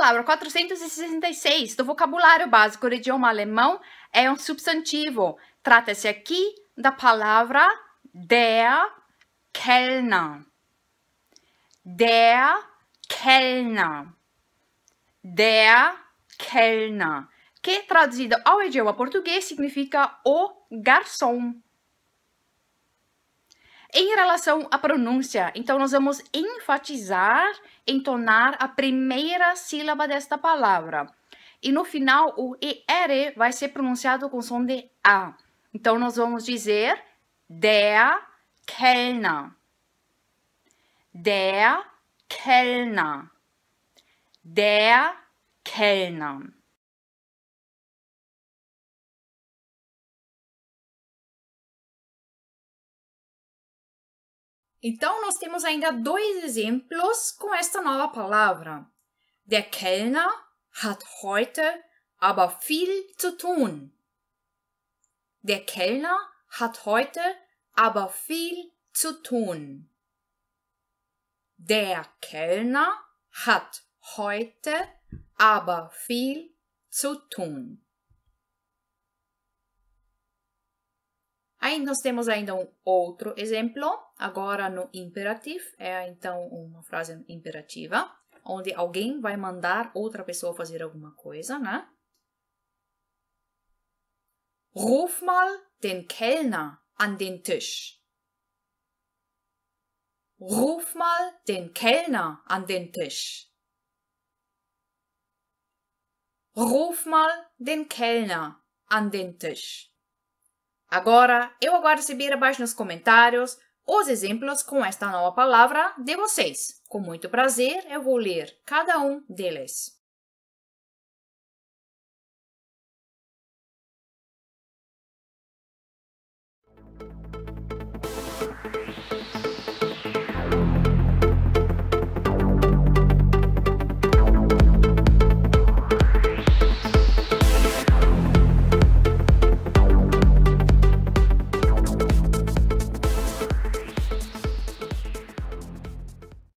palavra 466 do vocabulário básico do idioma alemão é um substantivo. Trata-se aqui da palavra der Kellner. Der Kellner. Der Kellner. Que traduzido ao idioma português significa o garçom. Em relação à pronúncia, então nós vamos enfatizar, entonar a primeira sílaba desta palavra. E no final, o ER vai ser pronunciado com som de A. Então, nós vamos dizer der Kellner. Der Kellner. Der Kellner. Então, nós temos ainda dois exemplos com esta nova palavra. Der Kellner hat heute aber viel zu tun. Der Kellner hat heute aber viel zu tun. Der Kellner hat heute aber viel zu tun. Aí nós temos ainda um outro exemplo, agora no imperativo, é então uma frase imperativa, onde alguém vai mandar outra pessoa fazer alguma coisa, né? Ruf mal den Kellner an den Tisch. Ruf mal den Kellner an den Tisch. Ruf mal den Kellner an den Tisch. Agora, eu aguardo receber abaixo nos comentários os exemplos com esta nova palavra de vocês. Com muito prazer, eu vou ler cada um deles.